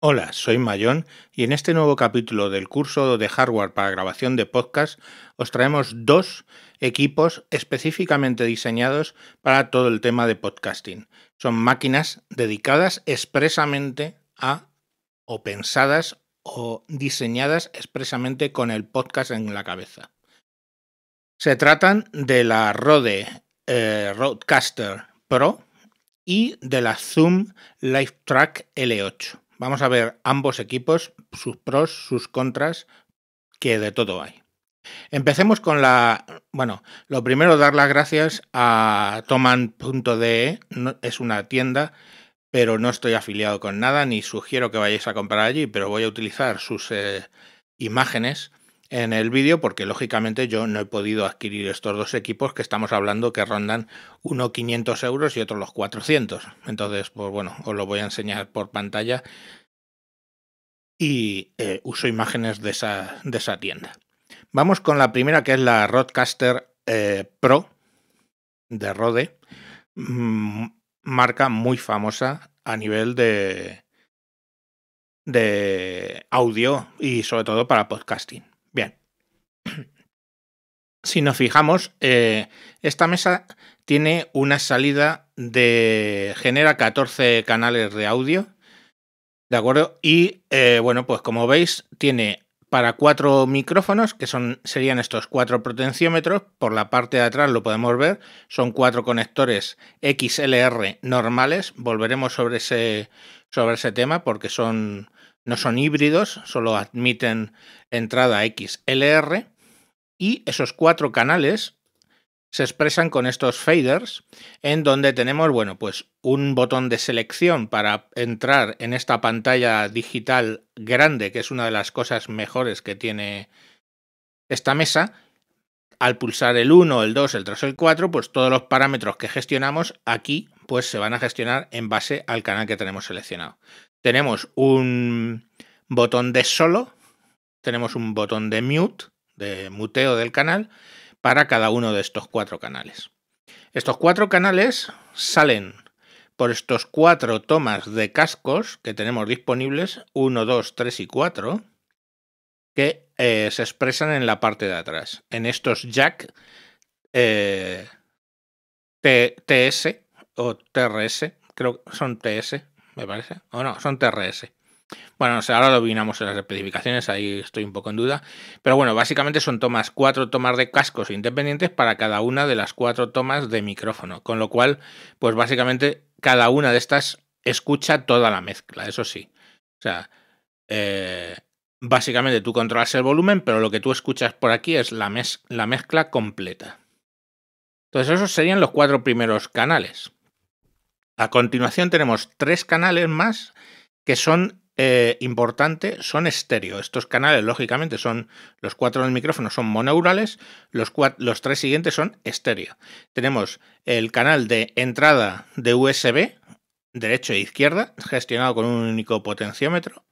Hola, soy Mayón y en este nuevo capítulo del curso de hardware para grabación de podcast os traemos dos equipos específicamente diseñados para todo el tema de podcasting. Son máquinas dedicadas expresamente a o pensadas o diseñadas expresamente con el podcast en la cabeza. Se tratan de la Rode eh, Roadcaster Pro y de la Zoom LiveTrack L8. Vamos a ver ambos equipos, sus pros, sus contras, que de todo hay. Empecemos con la. Bueno, lo primero, dar las gracias a toman.de. es una tienda, pero no estoy afiliado con nada, ni sugiero que vayáis a comprar allí, pero voy a utilizar sus eh, imágenes en el vídeo porque lógicamente yo no he podido adquirir estos dos equipos que estamos hablando que rondan uno 500 euros y otro los 400. Entonces, pues bueno, os lo voy a enseñar por pantalla y eh, uso imágenes de esa, de esa tienda. Vamos con la primera que es la Rodcaster eh, Pro de Rode, mm, marca muy famosa a nivel de, de audio y sobre todo para podcasting. Bien. Si nos fijamos, eh, esta mesa tiene una salida de... genera 14 canales de audio, ¿de acuerdo? Y eh, bueno, pues como veis, tiene para cuatro micrófonos, que son, serían estos cuatro potenciómetros, por la parte de atrás lo podemos ver, son cuatro conectores XLR normales, volveremos sobre sobre ese tema porque son no son híbridos, solo admiten entrada XLR y esos cuatro canales se expresan con estos faders en donde tenemos, bueno, pues un botón de selección para entrar en esta pantalla digital grande, que es una de las cosas mejores que tiene esta mesa. Al pulsar el 1, el 2, el 3, el 4, pues todos los parámetros que gestionamos aquí pues se van a gestionar en base al canal que tenemos seleccionado. Tenemos un botón de solo, tenemos un botón de mute, de muteo del canal, para cada uno de estos cuatro canales. Estos cuatro canales salen por estos cuatro tomas de cascos que tenemos disponibles, 1, 2, 3 y 4, que eh, se expresan en la parte de atrás, en estos jack eh, TS o TRS, creo que son TS, me parece. O no, son TRS. Bueno, ahora lo vinamos en las especificaciones, ahí estoy un poco en duda. Pero bueno, básicamente son tomas, cuatro tomas de cascos independientes para cada una de las cuatro tomas de micrófono. Con lo cual, pues básicamente cada una de estas escucha toda la mezcla, eso sí. O sea, eh, básicamente tú controlas el volumen, pero lo que tú escuchas por aquí es la, la mezcla completa. Entonces esos serían los cuatro primeros canales. A continuación tenemos tres canales más que son eh, importantes, son estéreo. Estos canales, lógicamente, son los cuatro del micrófono son monourales, los, los tres siguientes son estéreo. Tenemos el canal de entrada de USB, derecho e izquierda, gestionado con un único potenciómetro.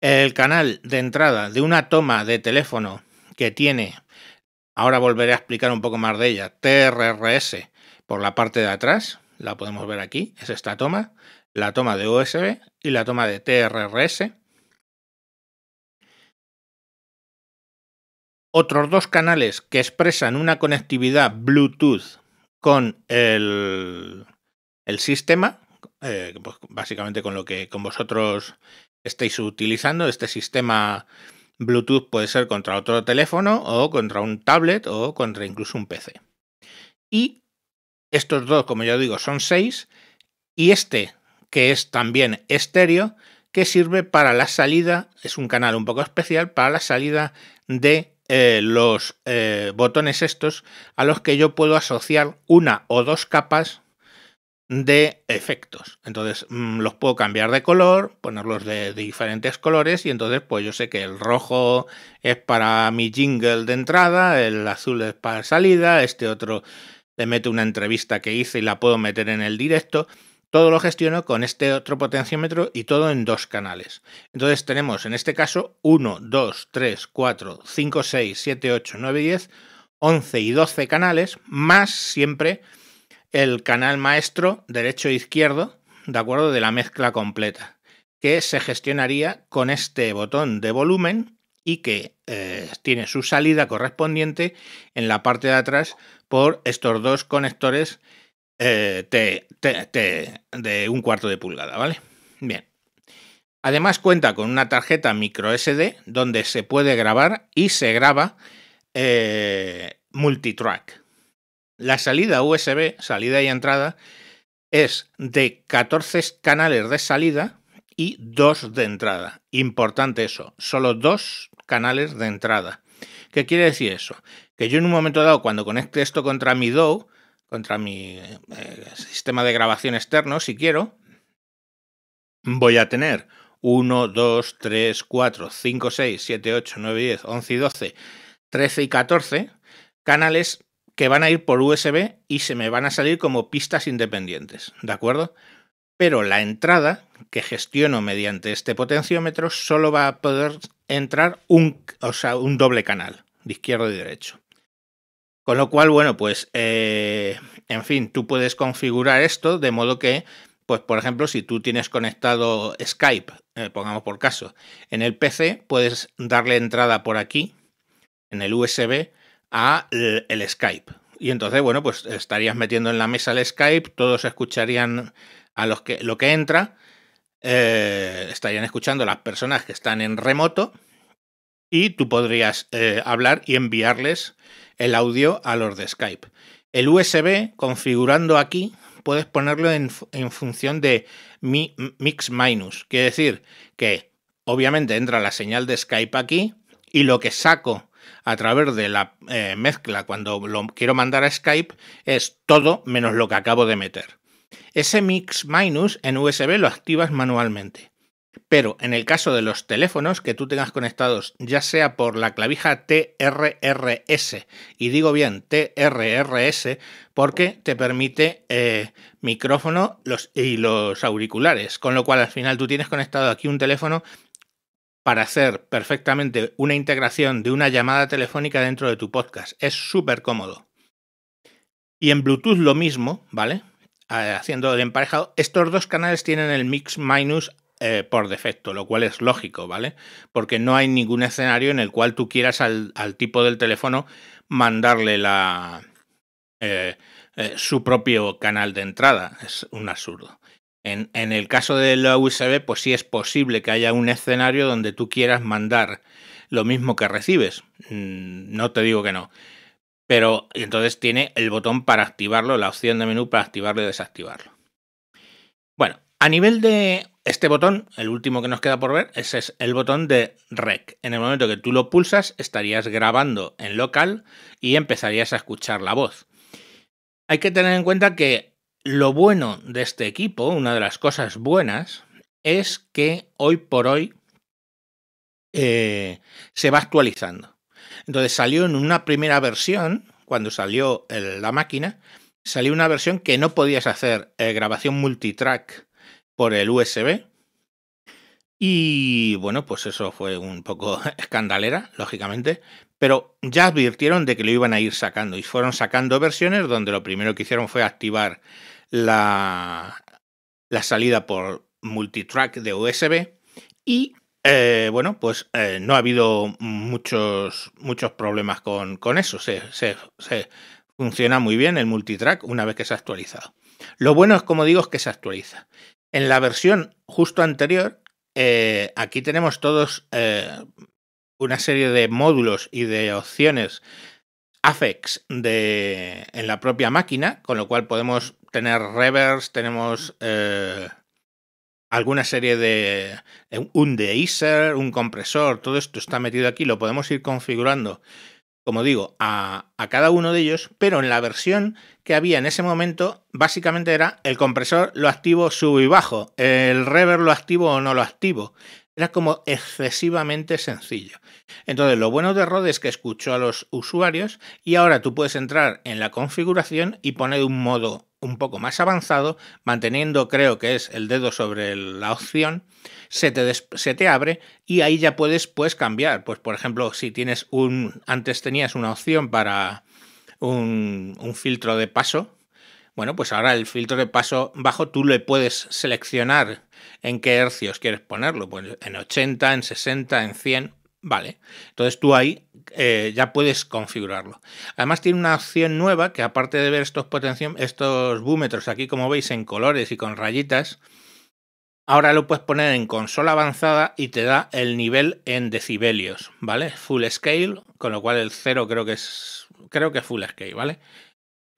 El canal de entrada de una toma de teléfono que tiene, ahora volveré a explicar un poco más de ella, TRRS por la parte de atrás, la podemos ver aquí, es esta toma, la toma de USB y la toma de TRRS. Otros dos canales que expresan una conectividad Bluetooth con el, el sistema, eh, pues básicamente con lo que con vosotros estéis utilizando. Este sistema Bluetooth puede ser contra otro teléfono o contra un tablet o contra incluso un PC. Y estos dos, como ya digo, son seis. Y este, que es también estéreo, que sirve para la salida, es un canal un poco especial, para la salida de eh, los eh, botones estos a los que yo puedo asociar una o dos capas de efectos. Entonces mm, los puedo cambiar de color, ponerlos de, de, diferentes colores y entonces pues yo sé que el rojo es para mi jingle de entrada, el azul es para salida, este otro le meto una entrevista que hice y la puedo meter en el directo. Todo lo gestiono con este otro potenciómetro y todo en dos canales. Entonces tenemos en este caso 1, 2, 3, 4, 5, 6, 7, 8, 9, 10, 11 y 12 canales, más siempre el canal maestro derecho e izquierdo, ¿de acuerdo? De la mezcla completa, que se gestionaría con este botón de volumen y que eh, tiene su salida correspondiente en la parte de atrás por estos dos conectores eh, de un cuarto de pulgada, ¿vale? Bien. Además cuenta con una tarjeta micro SD donde se puede grabar y se graba eh, multitrack. La salida USB, salida y entrada, es de 14 canales de salida y 2 de entrada. Importante eso, solo 2 canales de entrada. ¿Qué quiere decir eso? que yo en un momento dado, cuando conecte esto contra mi DAW, contra mi eh, sistema de grabación externo, si quiero, voy a tener 1, 2, 3, 4, 5, 6, 7, 8, 9, 10, 11 y 12, 13 y 14 canales que van a ir por USB y se me van a salir como pistas independientes, ¿de acuerdo? Pero la entrada que gestiono mediante este potenciómetro solo va a poder entrar un, un doble canal, de izquierdo y derecho. Con lo cual, bueno, pues, eh, en fin, tú puedes configurar esto de modo que, pues, por ejemplo, si tú tienes conectado Skype, eh, pongamos por caso, en el PC puedes darle entrada por aquí, en el USB, a el, Skype. Y entonces, bueno, pues estarías metiendo en la mesa el Skype, todos escucharían a los que lo que entra, eh, estarían escuchando las personas que están en remoto y tú podrías hablar y enviarles el audio a los de Skype. El USB, configurando aquí, puedes ponerlo en, función de mix minus. Quiere decir que obviamente entra la señal de Skype aquí y lo que saco a través de la eh, mezcla cuando lo quiero mandar a Skype es todo menos lo que acabo de meter. Ese mix minus en USB lo activas manualmente. Pero en el caso de los teléfonos que tú tengas conectados, ya sea por la clavija TRRS, y digo bien TRRS, porque te permite eh, micrófono los, y los auriculares, con lo cual al final tú tienes conectado aquí un teléfono para hacer perfectamente una integración de una llamada telefónica dentro de tu podcast. Es súper cómodo. Y en Bluetooth lo mismo, ¿vale? haciendo el emparejado. Estos dos canales tienen el mix minus eh, por defecto, lo cual es lógico, ¿vale? Porque no hay ningún escenario en el cual tú quieras al, tipo del teléfono mandarle la, eh, eh, su propio canal de entrada. Es un absurdo. En, el caso de la USB, pues sí es posible que haya un escenario donde tú quieras mandar lo mismo que recibes. Mm, no te digo que no. Pero entonces tiene el botón para activarlo, la opción de menú para activarlo y desactivarlo. Bueno, a nivel de este botón, el último que nos queda por ver, ese es el botón de REC. En el momento que tú lo pulsas, estarías grabando en local y empezarías a escuchar la voz. Hay que tener en cuenta que lo bueno de este equipo, una de las cosas buenas, es que hoy por hoy eh, se va actualizando. Entonces salió en una primera versión, cuando salió la máquina, salió una versión que no podías hacer eh, grabación multitrack por el USB. Y bueno, pues eso fue un poco escandalera, lógicamente, pero ya advirtieron de que lo iban a ir sacando y fueron sacando versiones donde lo primero que hicieron fue activar la, la salida por multitrack de USB y eh, bueno, pues eh, no ha habido muchos, muchos problemas con, con eso. Se, se, funciona muy bien el multitrack una vez que se ha actualizado. Lo bueno es, como digo, es que se actualiza. En la versión justo anterior, eh, aquí tenemos todos eh, una serie de módulos y de opciones AFEX de, en la propia máquina, con lo cual podemos tener reverse, tenemos eh, alguna serie de un deiser, un compresor, todo esto está metido aquí, lo podemos ir configurando como digo, a, cada uno de ellos, pero en la versión que había en ese momento, básicamente era el compresor lo activo, subo y bajo, el reverb lo activo o no lo activo. Era como excesivamente sencillo. Entonces, lo bueno de Rode es que escuchó a los usuarios y ahora tú puedes entrar en la configuración y poner un modo un poco más avanzado, manteniendo creo que es el dedo sobre la opción, se te, se te abre y ahí ya puedes pues, cambiar. Pues por ejemplo, si tienes un, antes tenías una opción para un, un filtro de paso, bueno, pues ahora el filtro de paso bajo tú le puedes seleccionar en qué hercios quieres ponerlo, pues en 80, en 60, en 100. Vale, entonces tú ahí eh, ya puedes configurarlo. Además tiene una opción nueva que aparte de ver estos, estos búmetros aquí como veis en colores y con rayitas, ahora lo puedes poner en consola avanzada y te da el nivel en decibelios, ¿vale? Full scale, con lo cual el cero creo que es, creo que es full scale, ¿vale?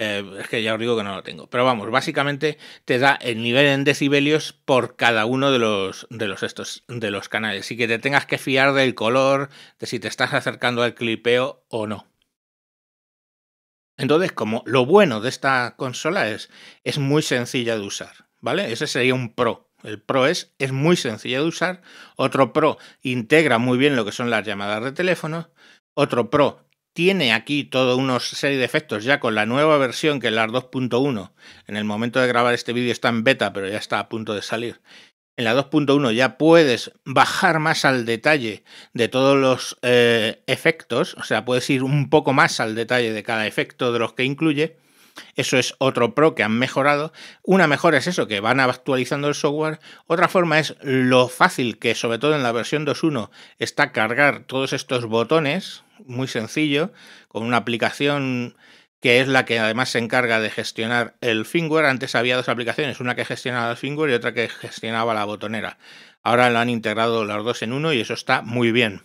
Eh, es que ya os digo que no lo tengo. Pero vamos, básicamente te da el nivel en decibelios por cada uno de los, de los, estos, de los canales. Y que te tengas que fiar del color, de si te estás acercando al clipeo o no. Entonces, como lo bueno de esta consola es, es muy sencilla de usar, ¿vale? Ese sería un pro. El pro es, es muy sencilla de usar. Otro pro integra muy bien lo que son las llamadas de teléfono. Otro pro tiene aquí toda una serie de efectos ya con la nueva versión que es la 2.1. En el momento de grabar este vídeo está en beta, pero ya está a punto de salir. En la 2.1 ya puedes bajar más al detalle de todos los eh, efectos, o sea, puedes ir un poco más al detalle de cada efecto de los que incluye. Eso es otro pro que han mejorado. Una mejora es eso, que van actualizando el software. Otra forma es lo fácil que, sobre todo en la versión 2.1, está cargar todos estos botones, muy sencillo, con una aplicación que es la que además se encarga de gestionar el firmware. Antes había dos aplicaciones, una que gestionaba el firmware y otra que gestionaba la botonera. Ahora lo han integrado las dos en uno y eso está muy bien.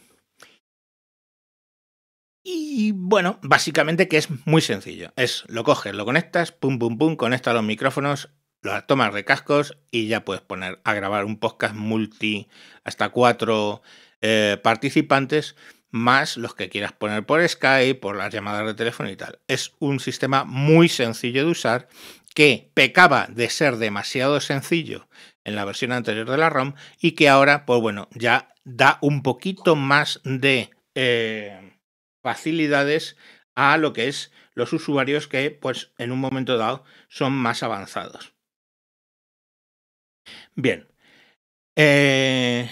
Y bueno, básicamente que es muy sencillo. Es lo coges, lo conectas, pum, pum, pum, conectas los micrófonos, las tomas de cascos y ya puedes poner a grabar un podcast multi hasta cuatro eh, participantes más los que quieras poner por Skype, por las llamadas de teléfono y tal. Es un sistema muy sencillo de usar que pecaba de ser demasiado sencillo en la versión anterior de la ROM y que ahora, pues bueno, ya da un poquito más de eh, facilidades a lo que es los usuarios que, pues, en un momento dado son más avanzados. Bien. Eh,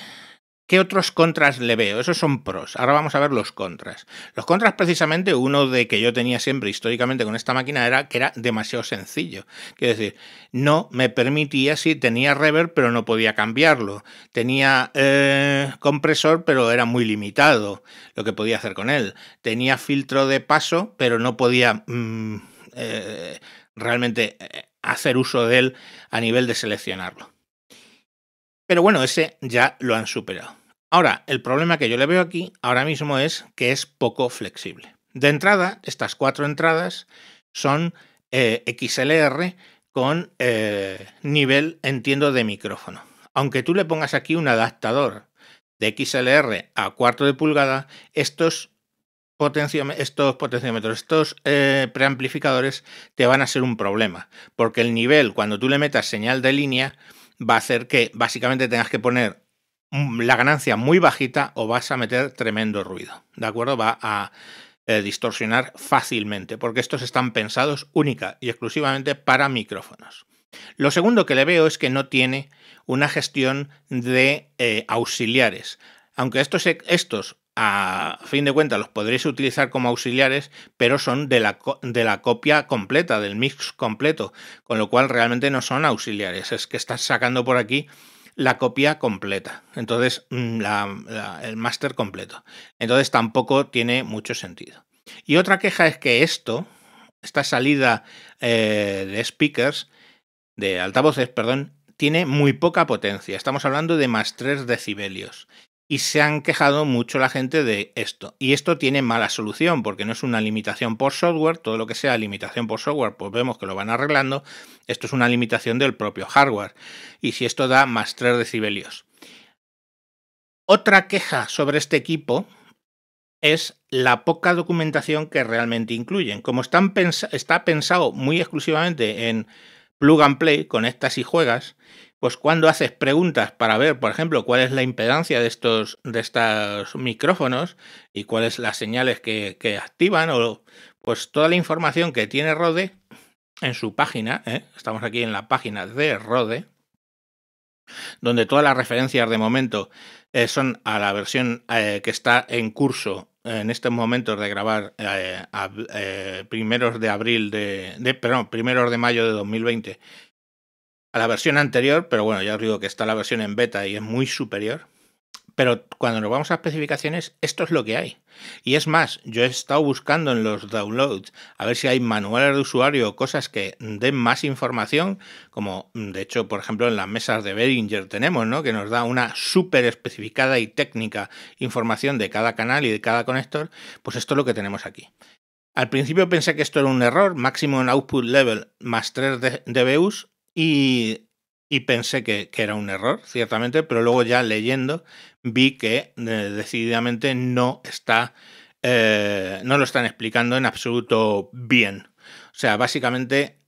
¿Qué otros contras le veo? Esos son pros. Ahora vamos a ver los contras. Los contras precisamente, uno de que yo tenía siempre históricamente con esta máquina era que era demasiado sencillo. Quiero decir, no me permitía, sí, tenía reverb, pero no podía cambiarlo. Tenía eh, compresor, pero era muy limitado lo que podía hacer con él. Tenía filtro de paso, pero no podía mm, eh, realmente eh, hacer uso de él a nivel de seleccionarlo. Pero bueno, ese ya lo han superado. Ahora, el problema que yo le veo aquí ahora mismo es que es poco flexible. De entrada, estas cuatro entradas son eh, XLR con eh, nivel, entiendo, de micrófono. Aunque tú le pongas aquí un adaptador de XLR a cuarto de pulgada, estos, potenciómetros, estos, estos eh, preamplificadores te van a ser un problema, porque el nivel, cuando tú le metas señal de línea, va a hacer que básicamente tengas que poner la ganancia muy bajita o vas a meter tremendo ruido. ¿De acuerdo? Va a eh, distorsionar fácilmente, porque estos están pensados única y exclusivamente para micrófonos. Lo segundo que le veo es que no tiene una gestión de eh, auxiliares. Aunque estos, estos a fin de cuentas los podréis utilizar como auxiliares, pero son de la, de la copia completa, del mix completo, con lo cual realmente no son auxiliares, es que estás sacando por aquí la copia completa, entonces mm, el máster completo. Entonces tampoco tiene mucho sentido. Y otra queja es que esto, esta salida eh, de speakers, de altavoces, perdón, tiene muy poca potencia. Estamos hablando de más 3 decibelios y se han quejado mucho la gente de esto. Y esto tiene mala solución porque no es una limitación por software, todo lo que sea limitación por software, pues vemos que lo van arreglando. Esto es una limitación del propio hardware. Y si esto da más 3 decibelios. Otra queja sobre este equipo es la poca documentación que realmente incluyen. Como están está pensado muy exclusivamente en plug and play, conectas y juegas, pues cuando haces preguntas para ver, por ejemplo, cuál es la impedancia de estos, de micrófonos y cuáles las señales que, activan, o pues toda la información que tiene Rode en su página, ¿eh? estamos aquí en la página de Rode, donde todas las referencias de momento eh, son a la versión eh, que está en curso en estos momentos de grabar primeros de abril de, de, perdón, primeros de mayo de 2020 a la versión anterior, pero bueno, ya os digo que está la versión en beta y es muy superior. Pero cuando nos vamos a especificaciones, esto es lo que hay. Y es más, yo he estado buscando en los downloads a ver si hay manuales de usuario o cosas que den más información, como de hecho, por ejemplo, en las mesas de Behringer tenemos, ¿no? Que nos da una súper especificada y técnica información de cada canal y de cada conector. Pues esto es lo que tenemos aquí. Al principio pensé que esto era un error, máximo en output level más 3 dBus, y, pensé que, era un error, ciertamente, pero luego ya leyendo vi que eh, decididamente no está, eh, no lo están explicando en absoluto bien. O sea, básicamente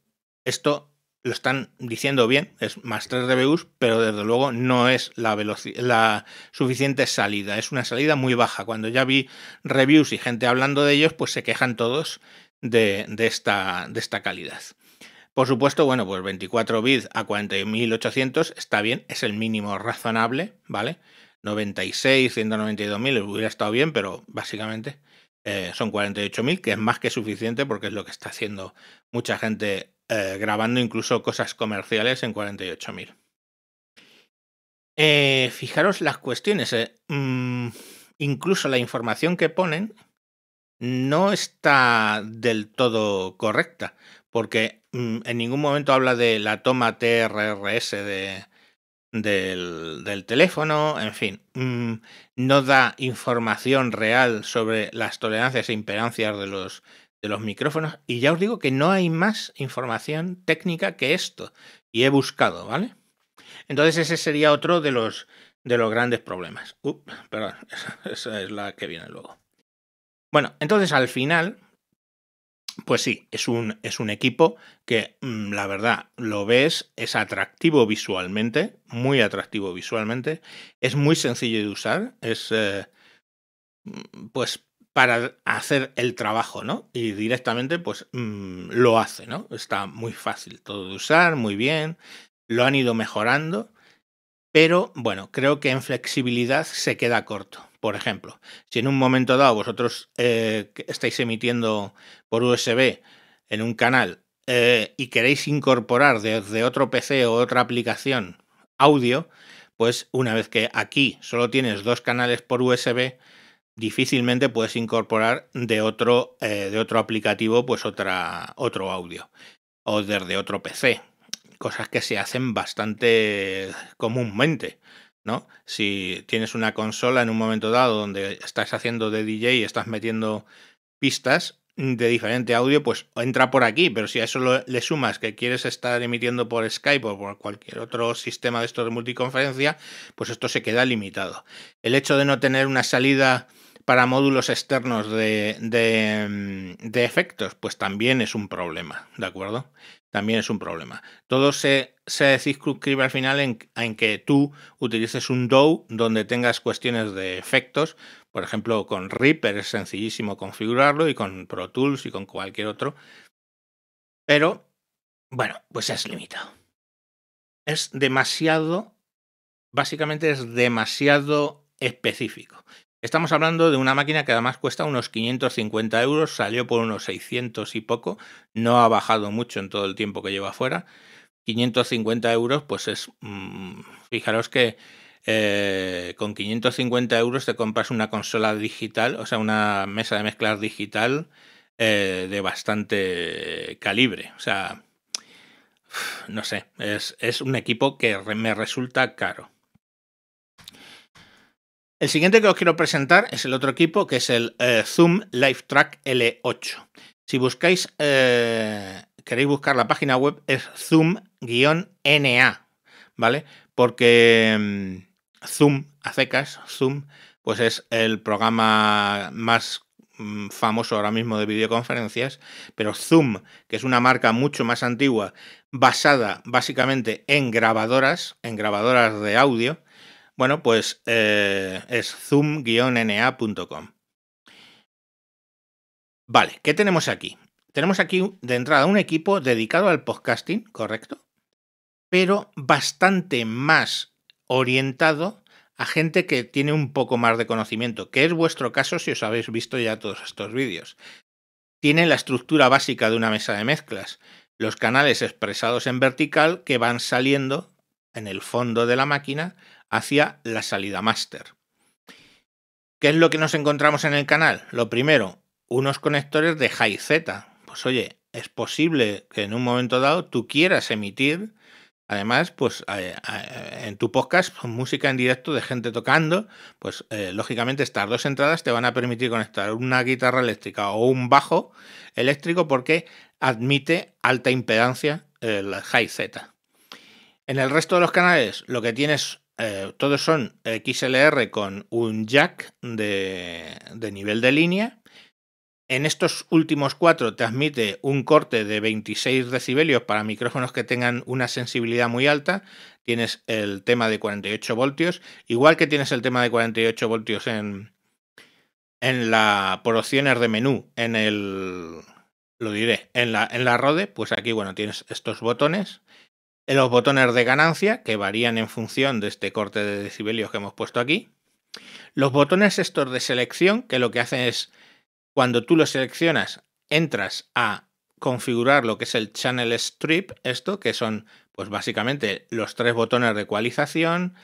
esto lo están diciendo bien, es más tres reviews, pero desde luego no es la, la suficiente salida, es una salida muy baja. Cuando ya vi reviews y gente hablando de ellos, pues se quejan todos de esta calidad. Por supuesto, bueno, pues 24 bits a 40.800 está bien, es el mínimo razonable, ¿vale? 96, 192.000 hubiera estado bien, pero básicamente eh, son 48.000, que es más que suficiente porque es lo que está haciendo mucha gente eh, grabando incluso cosas comerciales en 48.000. Eh, fijaros las cuestiones. Eh, mm, incluso la información que ponen no está del todo correcta porque mm, en ningún momento habla de la toma TRRS del, teléfono, en fin, mm, no da información real sobre las tolerancias e imperancias de los, de los micrófonos y ya os digo que no hay más información técnica que esto y he buscado, ¿vale? Entonces ese sería otro de los, de los grandes problemas. perdón, esa es la que viene luego. Bueno, entonces al final pues sí, es un, es un equipo que mm, la verdad lo ves, es atractivo visualmente, muy atractivo visualmente, es muy sencillo de usar, es eh, mm, pues para hacer el trabajo, ¿no? Y directamente pues mm, lo hace, ¿no? Está muy fácil todo de usar, muy bien, lo han ido mejorando, pero bueno, creo que en flexibilidad se queda corto. Por ejemplo, si en un momento dado vosotros eh, estáis emitiendo por USB en un canal eh, y queréis incorporar desde otro PC o otra aplicación audio, pues una vez que aquí solo tienes dos canales por USB, difícilmente puedes incorporar de otro, eh, de otro aplicativo pues otra, otro audio o desde otro PC, cosas que se hacen bastante comúnmente. Si tienes una consola en un momento dado donde estás haciendo de DJ y estás metiendo pistas de diferente audio, pues entra por aquí, pero si a eso le sumas que quieres estar emitiendo por Skype o por cualquier otro sistema de estos de multiconferencia, pues esto se queda limitado. El hecho de no tener una salida para módulos externos de mm, efectos, pues también es un problema, ¿de acuerdo? también es un problema. Todo se, se circunscribe al final en, que tú utilices un DAW donde tengas cuestiones de efectos. Por ejemplo, con Reaper es sencillísimo configurarlo y con Pro Tools y con cualquier otro. Pero, bueno, pues es limitado. Es demasiado, básicamente es demasiado específico. Estamos hablando de una máquina que además cuesta unos 550 euros, salió por unos 600 y poco, no ha bajado mucho en todo el tiempo que lleva fuera. 550 euros, pues es, mm, fijaros que eh, con 550 euros te compras una consola digital, o sea, una mesa de mezclas digital eh, de bastante calibre. O sea, no sé, es un equipo que me resulta caro. El siguiente que os quiero presentar es el otro equipo, que es el eh, Zoom Zoom LiveTrack L8. Si buscáis, eh, queréis buscar la página web, es Zoom-NA, ¿vale? Porque mm, Zoom, a Zoom, pues es el programa más mm, famoso ahora mismo de videoconferencias, pero Zoom, que es una marca mucho más antigua, basada básicamente en grabadoras, en grabadoras de audio, bueno, pues eh, es zoom-na.com. Vale, ¿qué tenemos aquí? Tenemos aquí de entrada un equipo dedicado al podcasting, correcto, pero bastante más orientado a gente que tiene un poco más de conocimiento, que es vuestro caso si os habéis visto ya todos estos vídeos. Tiene la estructura básica de una mesa de mezclas, los canales expresados en vertical que van saliendo en el fondo de la máquina hacia la salida máster. ¿Qué es lo que nos encontramos en el canal? Lo primero, unos conectores de high Z. Pues oye, es posible que en un momento dado tú quieras emitir, además, pues en tu podcast, pues, música en directo de gente tocando, pues eh, lógicamente estas dos entradas te van a permitir conectar una guitarra eléctrica o un bajo eléctrico porque admite alta impedancia el eh, high Z. En el resto de los canales lo que tienes, eh, todos son eh, XLR con un jack de, nivel de línea. En estos últimos cuatro transmite un corte de 26 decibelios para micrófonos que tengan una sensibilidad muy alta. Tienes el tema de 48 voltios, igual que tienes el tema de 48 voltios en, en la por opciones de menú, en el lo diré, en la en la Rode, pues aquí bueno, tienes estos botones los botones de ganancia, que varían en función de este corte de decibelios que hemos puesto aquí. Los botones estos de selección, que lo que hacen es, cuando tú los seleccionas, entras a configurar lo que es el channel strip, esto, que son pues básicamente los tres botones de ecualización,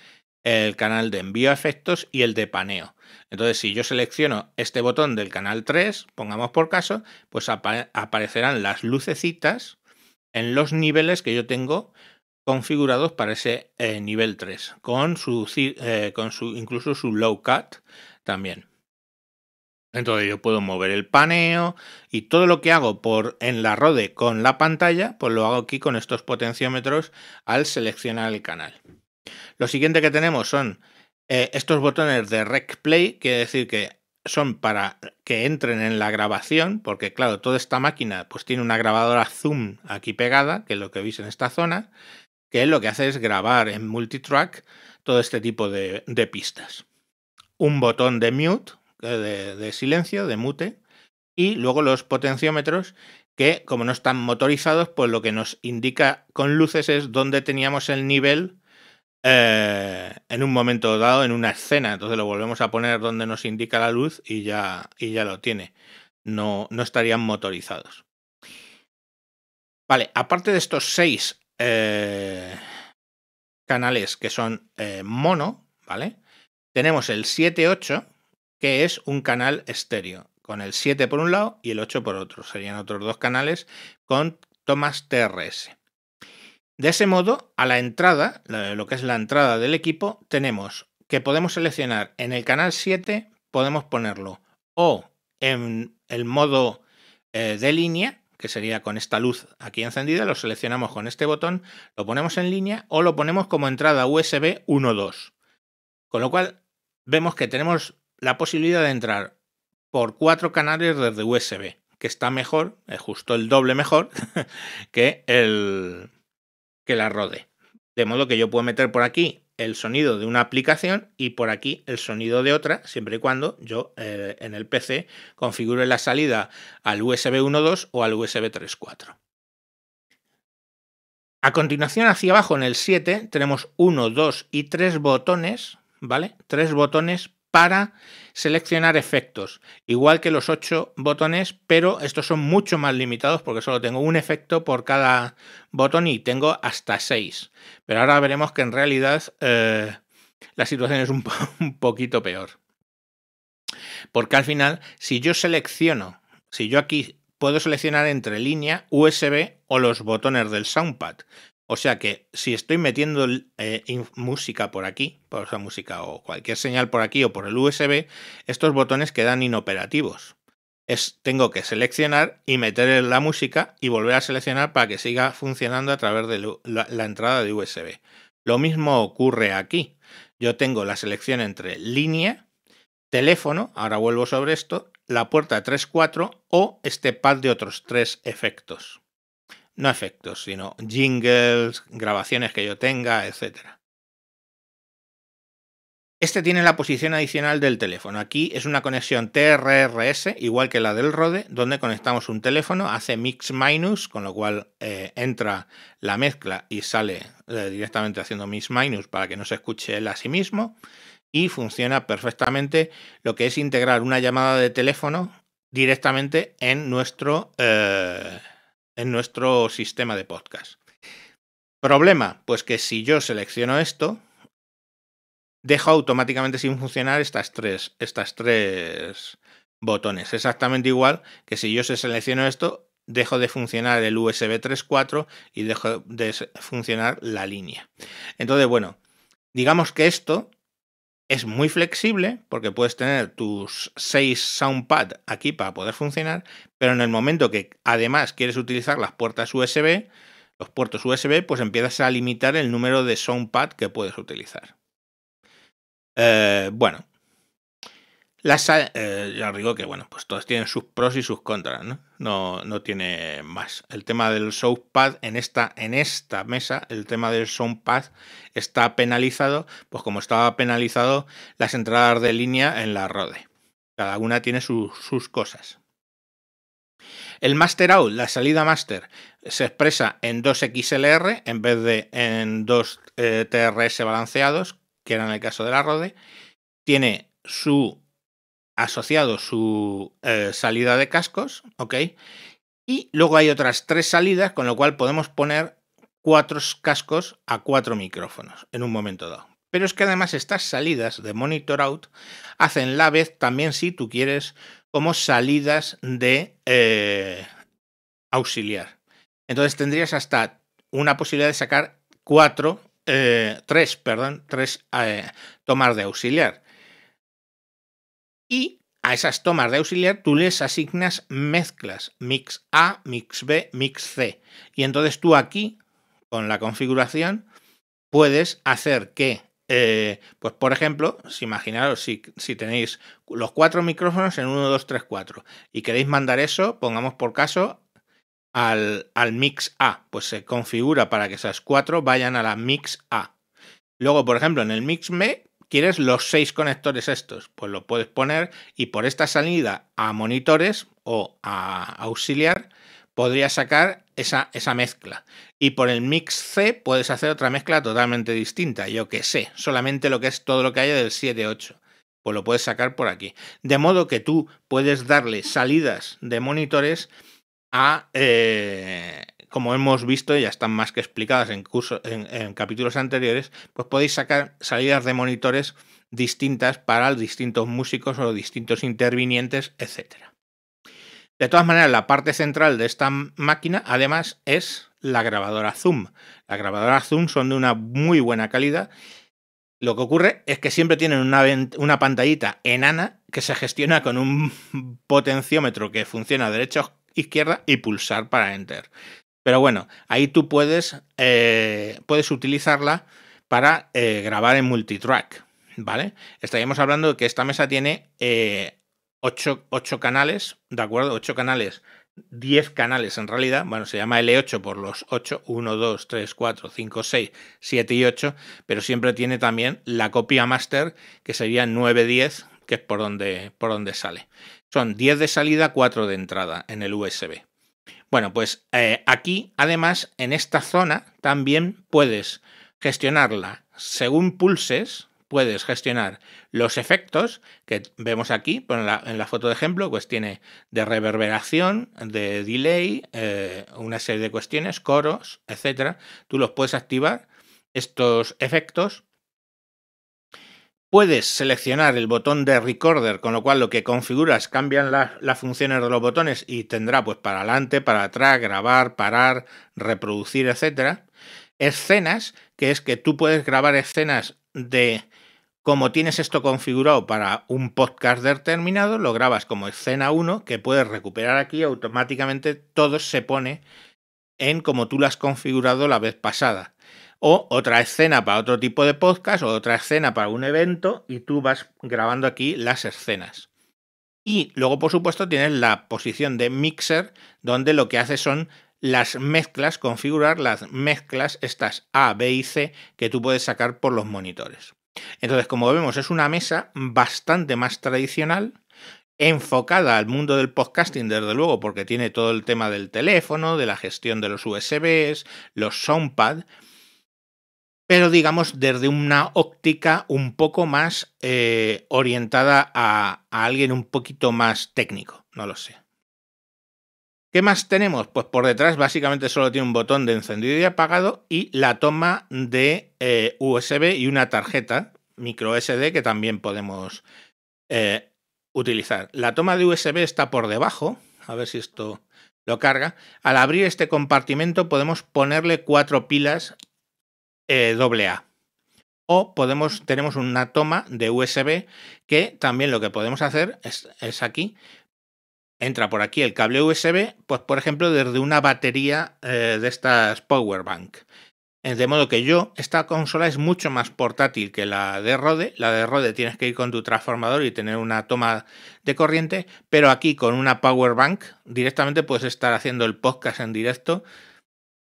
el canal de envío a efectos y el de paneo. Entonces, si yo selecciono este botón del canal 3, pongamos por caso, pues aparecerán las lucecitas en los niveles que yo tengo configurados para ese eh, nivel 3, con su, eh, con su incluso su low cut también. Entonces yo puedo mover el paneo y todo lo que hago por en la rode con la pantalla, pues lo hago aquí con estos potenciómetros al seleccionar el canal. Lo siguiente que tenemos son eh, estos botones de Rec Play, quiere decir que son para que entren en la grabación, porque claro, toda esta máquina pues tiene una grabadora zoom aquí pegada, que es lo que veis en esta zona, que lo que hace es grabar en multitrack todo este tipo de, pistas. Un botón de mute, eh, de, silencio, de mute, y luego los potenciómetros que como no están motorizados, pues lo que nos indica con luces es dónde teníamos el nivel eh, en un momento dado, en una escena. Entonces lo volvemos a poner donde nos indica la luz y ya, y ya lo tiene. No, no estarían motorizados. Vale, aparte de estos seis eh, canales que son eh, mono, ¿vale? Tenemos el 7-8, que es un canal estéreo, con el 7 por un lado y el 8 por otro. Serían otros dos canales con tomas TRS. De ese modo, a la entrada, lo que es la entrada del equipo, tenemos que podemos seleccionar en el canal 7, podemos ponerlo o en el modo eh, de línea, que sería con esta luz aquí encendida, lo seleccionamos con este botón, lo ponemos en línea o lo ponemos como entrada USB 1.2. Con lo cual vemos que tenemos la posibilidad de entrar por cuatro canales desde USB, que está mejor, es justo el doble mejor que el que la rode. De modo que yo puedo meter por aquí el sonido de una aplicación y por aquí el sonido de otra, siempre y cuando yo eh, en el PC configure la salida al USB 1.2 o al USB 3.4. A continuación, hacia abajo en el 7, tenemos 1, 2 y 3 botones, ¿vale? Tres botones para seleccionar efectos, igual que los 8 botones, pero estos son mucho más limitados porque solo tengo un efecto por cada botón y tengo hasta 6. Pero ahora veremos que en realidad eh, la situación es un, un poquito peor. Porque al final, si yo selecciono, si yo aquí puedo seleccionar entre línea, USB o los botones del soundpad. O sea que si estoy metiendo eh, música por aquí, por esa música o cualquier señal por aquí o por el USB, estos botones quedan inoperativos. tengo que seleccionar y meter la música y volver a seleccionar para que siga funcionando a través de la, entrada de USB. Lo mismo ocurre aquí. Yo tengo la selección entre línea, teléfono, ahora vuelvo sobre esto, la puerta 3.4 o este pad de otros tres efectos no efectos, sino jingles, grabaciones que yo tenga, etc. Este tiene la posición adicional del teléfono. Aquí es una conexión TRRS, igual que la del Rode, donde conectamos un teléfono, hace mix minus, con lo cual eh, entra la mezcla y sale eh, directamente haciendo mix minus para que no se escuche él a sí mismo. Y funciona perfectamente lo que es integrar una llamada de teléfono directamente en nuestro eh, en nuestro sistema de podcast. Problema, pues que si yo selecciono esto, dejo automáticamente sin funcionar estas tres, estas tres botones. Exactamente igual que si yo se selecciono esto, dejo de funcionar el USB 3.4 y dejo de funcionar la línea. Entonces, bueno, digamos que esto es muy flexible porque puedes tener tus seis soundpad aquí para poder funcionar, pero en el momento que además quieres utilizar las puertas USB, los puertos USB, pues empiezas a limitar el número de soundpad que puedes utilizar. Eh, bueno, las, eh, ya os digo que, bueno, pues todas tienen sus pros y sus contras, ¿no? No, tiene más. El tema del soundpad en esta, en esta mesa, el tema del soundpad está penalizado, pues como estaba penalizado las entradas de línea en la RODE. Cada una tiene sus cosas. El master out, la salida master, se expresa en 2XLR en vez de en dos eh, TRS balanceados, que era en el caso de la RODE. Tiene su asociado su eh, salida de cascos, ¿ok? Y luego hay otras tres salidas, con lo cual podemos poner cuatro cascos a cuatro micrófonos en un momento dado. Pero es que además estas salidas de monitor out hacen la vez también si tú quieres como salidas de eh, auxiliar. Entonces tendrías hasta una posibilidad de sacar cuatro, eh, tres, perdón, tres tomas de auxiliar y a esas tomas de auxiliar tú les asignas mezclas, mix A, mix B, mix C. Y entonces tú aquí, con la configuración, puedes hacer que, eh, pues por ejemplo, si imaginaros, si, tenéis los cuatro micrófonos en 1, 2, 3, 4 y queréis mandar eso, pongamos por caso, al, al mix A, pues se configura para que esas cuatro vayan a la mix A. Luego, por ejemplo, en el mix B, ¿Quieres los seis conectores estos? Pues lo puedes poner y por esta salida a monitores o a auxiliar podría sacar esa, esa mezcla. Y por el mix C puedes hacer otra mezcla totalmente distinta, yo que sé, solamente lo que es todo lo que haya del 7-8 pues lo puedes sacar por aquí. De modo que tú puedes darle salidas de monitores a, eh, como hemos visto, ya están más que explicadas en, curso, en, capítulos anteriores, pues podéis sacar salidas de monitores distintas para distintos músicos o distintos intervinientes, etc. De todas maneras, la parte central de esta máquina, además, es la grabadora Zoom. Las grabadoras Zoom son de una muy buena calidad. Lo que ocurre es que siempre tienen una, una pantallita enana que se gestiona con un potenciómetro que funciona derecha o izquierda y pulsar para enter. Pero bueno, ahí tú puedes, eh, puedes utilizarla para eh, grabar en multitrack, ¿vale? Estaríamos hablando de que esta mesa tiene 8, eh, canales, ¿de acuerdo? 8 canales, 10 canales en realidad, bueno, se llama L8 por los 8, 1, 2, 3, 4, 5, 6, 7 y 8, pero siempre tiene también la copia master, que sería 9, 10, que es por donde, por donde sale. Son 10 de salida, 4 de entrada en el USB. Bueno, pues eh, aquí además en esta zona también puedes gestionarla según pulses, puedes gestionar los efectos que vemos aquí en la, en la, foto de ejemplo, pues tiene de reverberación, de delay, eh, una serie de cuestiones, coros, etcétera. Tú los puedes activar estos efectos Puedes seleccionar el botón de recorder, con lo cual lo que configuras cambian las funciones de los botones y tendrá pues para adelante, para atrás, grabar, parar, reproducir, etcétera. Escenas, que es que tú puedes grabar escenas de como tienes esto configurado para un podcast determinado, lo grabas como escena 1 que puedes recuperar aquí automáticamente todo se pone en como tú lo has configurado la vez pasada o otra escena para otro tipo de podcast o otra escena para un evento y tú vas grabando aquí las escenas. Y luego, por supuesto, tienes la posición de mixer, donde lo que hace son las mezclas, configurar las mezclas, estas A, B y C, que tú puedes sacar por los monitores. Entonces, como vemos, es una mesa bastante más tradicional, enfocada al mundo del podcasting, desde luego, porque tiene todo el tema del teléfono, de la gestión de los USBs, los soundpad, pero digamos desde una óptica un poco más eh, orientada a, alguien un poquito más técnico, no lo sé. ¿Qué más tenemos? Pues por detrás básicamente solo tiene un botón de encendido y apagado y la toma de eh, USB y una tarjeta micro SD que también podemos eh, utilizar. La toma de USB está por debajo, a ver si esto lo carga. Al abrir este compartimento podemos ponerle cuatro pilas eh, doble A O podemos, tenemos una toma de USB que también lo que podemos hacer es, aquí. Entra por aquí el cable USB, pues por ejemplo desde una batería eh, de estas power bank. Eh, de modo que yo, esta consola es mucho más portátil que la de Rode. La de Rode tienes que ir con tu transformador y tener una toma de corriente, pero aquí con una power bank directamente puedes estar haciendo el podcast en directo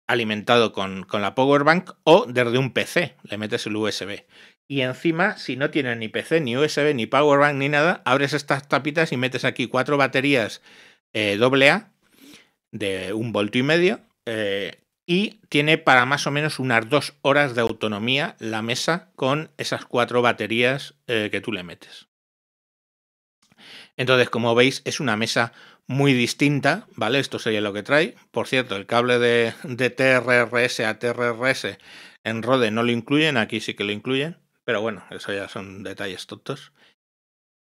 alimentado con, la power bank o desde un PC, le metes el USB. Y encima, si no tienes ni PC, ni USB, ni power bank, ni nada, abres estas tapitas y metes aquí cuatro baterías eh, AA de un volto y medio. Eh, y tiene para más o menos unas dos horas de autonomía la mesa con esas cuatro baterías eh, que tú le metes. Entonces, como veis, es una mesa muy distinta, ¿vale? Esto sería lo que trae. Por cierto, el cable de, TRRS a TRRS en Rode no lo incluyen, aquí sí que lo incluyen, pero bueno, eso ya son detalles tontos.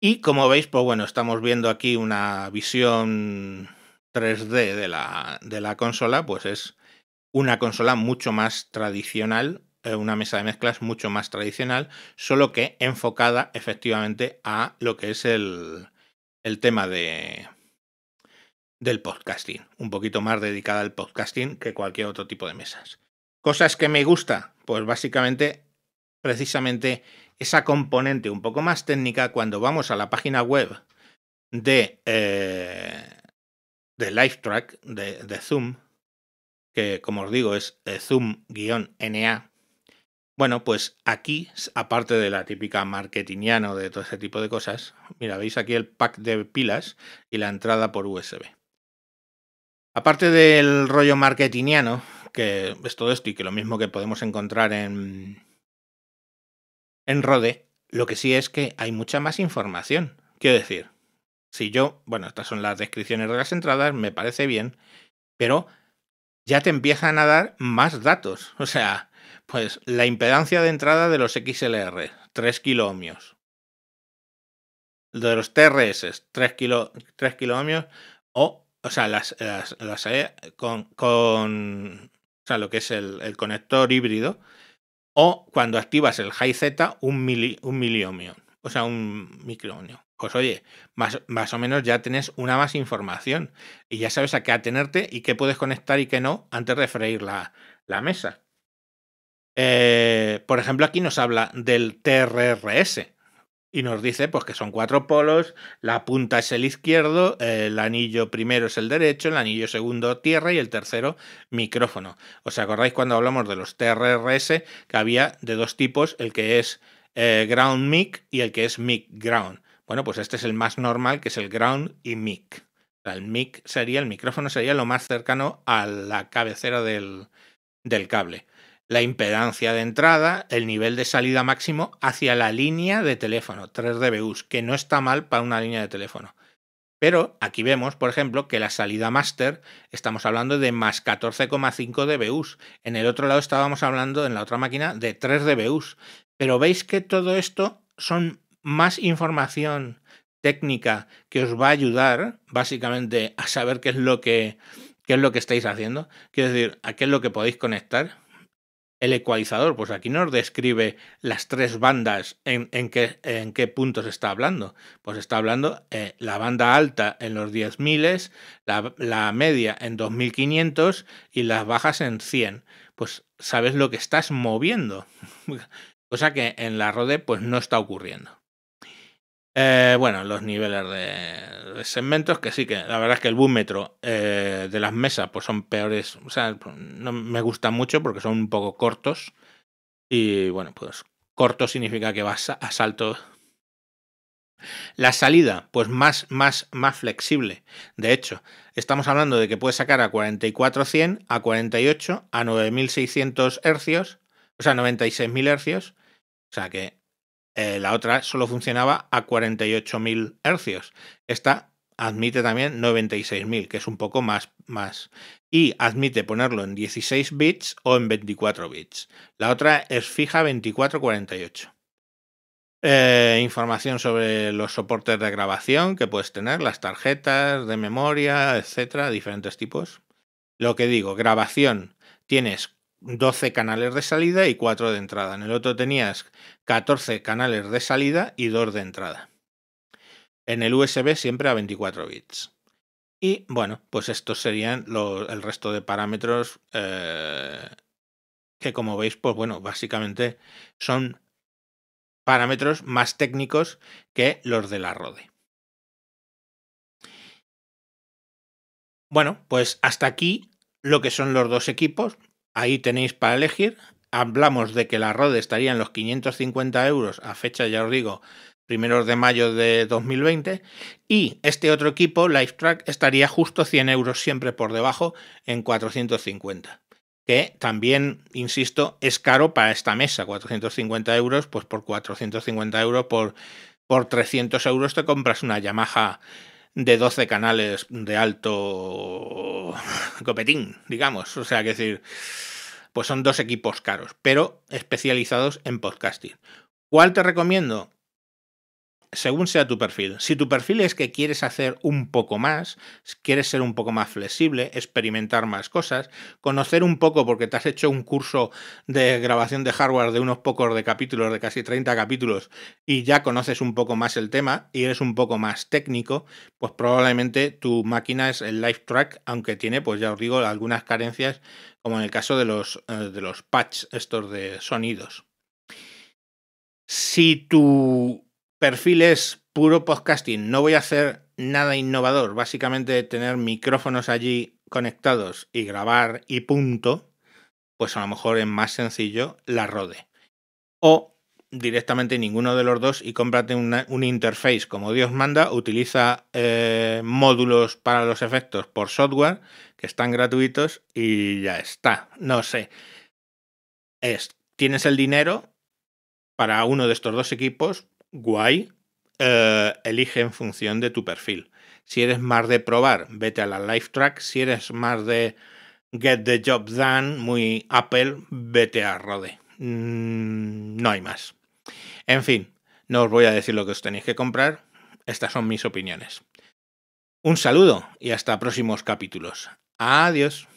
Y como veis, pues bueno, estamos viendo aquí una visión 3D de la, de la consola, pues es una consola mucho más tradicional, eh, una mesa de mezclas mucho más tradicional, solo que enfocada efectivamente a lo que es el, el tema de del podcasting, un poquito más dedicada al podcasting que cualquier otro tipo de mesas. Cosas que me gusta, pues básicamente precisamente esa componente un poco más técnica cuando vamos a la página web de, eh, Lifetrack, de, de Zoom, que como os digo es eh, zoom-na, bueno, pues aquí, aparte de la típica marketiniano de todo ese tipo de cosas, mira, veis aquí el pack de pilas y la entrada por USB. Aparte del rollo marketingiano, que es todo esto y que lo mismo que podemos encontrar en, en Rode, lo que sí es que hay mucha más información. Quiero decir, si yo, bueno, estas son las descripciones de las entradas, me parece bien, pero ya te empiezan a dar más datos. O sea, pues la impedancia de entrada de los XLR, 3 lo De los TRS, 3, kilo, O, o sea, las, e con, sea, lo que es el, conector híbrido. O cuando activas el High Z, un, mili, un miliohmio. O sea, un microohmio. Pues oye, más, o menos ya tienes una más información. Y ya sabes a qué atenerte y qué puedes conectar y qué no antes de freír la mesa. Eh, por ejemplo, aquí nos habla del TRRS y nos dice pues, que son cuatro polos, la punta es el izquierdo, el anillo primero es el derecho, el anillo segundo tierra y el tercero micrófono. ¿Os acordáis cuando hablamos de los TRRS que había de dos tipos, el que es eh, ground mic y el que es mic ground? Bueno, pues este es el más normal, que es el ground y mic. el mic sería, el micrófono sería lo más cercano a la cabecera del cable la impedancia de entrada, el nivel de salida máximo hacia la línea de teléfono, 3 dBus, que no está mal para una línea de teléfono. Pero aquí vemos, por ejemplo, que la salida master estamos hablando de más 14,5 dBus. En el otro lado estábamos hablando, en la otra máquina, de 3 dBus. Pero veis que todo esto son más información técnica que os va a ayudar básicamente a saber qué es lo que, qué es lo que estáis haciendo. Quiero decir, a qué es lo que podéis conectar el ecualizador, pues aquí nos describe las tres bandas en, qué, en qué puntos está hablando. Pues está hablando eh, la banda alta en los 10.000, la, la media en 2.500 y las bajas en 100. Pues sabes lo que estás moviendo. Cosa que en la RODE pues no está ocurriendo. Eh, bueno, los niveles de, segmentos, que sí que la verdad es que el búmetro eh, de las mesas pues son peores, o sea, no me gusta mucho porque son un poco cortos. Y bueno, pues corto significa que vas a, salto. la salida, pues más, más, más flexible. De hecho, estamos hablando de que puedes sacar a 44100, a 48, a 9600 hercios, o sea, 96000 hercios. O sea que eh, la otra solo funcionaba a 48.000 hercios. Esta admite también 96.000, que es un poco más, más. Y admite ponerlo en 16 bits o en 24 bits. La otra es fija 2448. Eh, información sobre los soportes de grabación que puedes tener, las tarjetas de memoria, etcétera, diferentes tipos. Lo que digo, grabación. Tienes 12 canales de salida y 4 de entrada. En el otro tenías 14 canales de salida y 2 de entrada. En el USB siempre a 24 bits. Y bueno, pues estos serían el resto de parámetros eh, que como veis, pues bueno, básicamente son parámetros más técnicos que los de la RODE. Bueno, pues hasta aquí lo que son los dos equipos. Ahí tenéis para elegir. Hablamos de que la RODE estaría en los 550 euros a fecha, ya os digo, primeros de mayo de 2020. Y este otro equipo, Lifetrack, estaría justo 100 euros siempre por debajo en 450 que también, insisto, es caro para esta mesa, 450 euros, pues por 450 euros, por, por 300 euros te compras una Yamaha de 12 canales de alto copetín, digamos. O sea, que decir, pues son dos equipos caros, pero especializados en podcasting. ¿Cuál te recomiendo? según sea tu perfil. Si tu perfil es que quieres hacer un poco más, quieres ser un poco más flexible, experimentar más cosas, conocer un poco porque te has hecho un curso de grabación de hardware de unos pocos de capítulos, de casi 30 capítulos, y ya conoces un poco más el tema y eres un poco más técnico, pues probablemente tu máquina es el Live Track, aunque tiene, pues ya os digo, algunas carencias, como en el caso de los, eh, de los patch estos de sonidos. Si tu perfil es puro podcasting, no voy a hacer nada innovador, básicamente tener micrófonos allí conectados y grabar y punto, pues a lo mejor es más sencillo la rode. O directamente ninguno de los dos y cómprate una, un interface como Dios manda, utiliza eh, módulos para los efectos por software que están gratuitos y ya está, no sé. tienes el dinero para uno de estos dos equipos, guay, eh, elige en función de tu perfil. Si eres más de probar, vete a la live track. Si eres más de get the job done, muy Apple, vete a Rode. Mm, no hay más. En fin, no os voy a decir lo que os tenéis que comprar. Estas son mis opiniones. Un saludo y hasta próximos capítulos. Adiós.